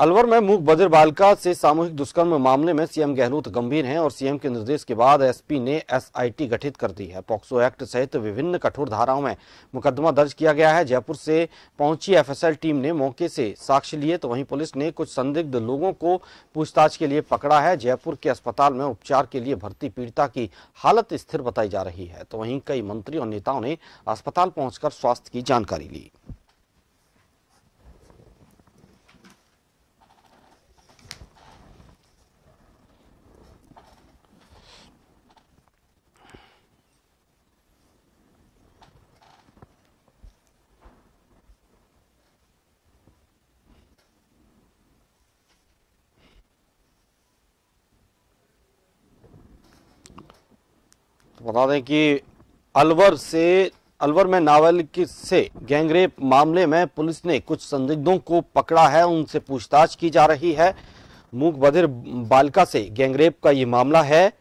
अलवर में मूक बजर बालिका से सामूहिक दुष्कर्म मामले में सीएम गहलोत गंभीर हैं और सीएम के निर्देश के बाद एसपी ने एसआईटी गठित कर दी है पॉक्सो एक्ट सहित विभिन्न कठोर धाराओं में मुकदमा दर्ज किया गया है जयपुर से पहुंची एफएसएल टीम ने मौके से साक्ष्य लिए तो वहीं पुलिस ने कुछ संदिग्ध लोगों को पूछताछ के लिए पकड़ा है जयपुर के अस्पताल में उपचार के लिए भर्ती पीड़िता की हालत स्थिर बताई जा रही है तो वहीं कई मंत्री और नेताओं ने अस्पताल पहुंचकर स्वास्थ्य की जानकारी ली तो बता दें कि अलवर से अलवर में नावल की से गैंगरेप मामले में पुलिस ने कुछ संदिग्धों को पकड़ा है उनसे पूछताछ की जा रही है मूक बधिर बालिका से गैंगरेप का ये मामला है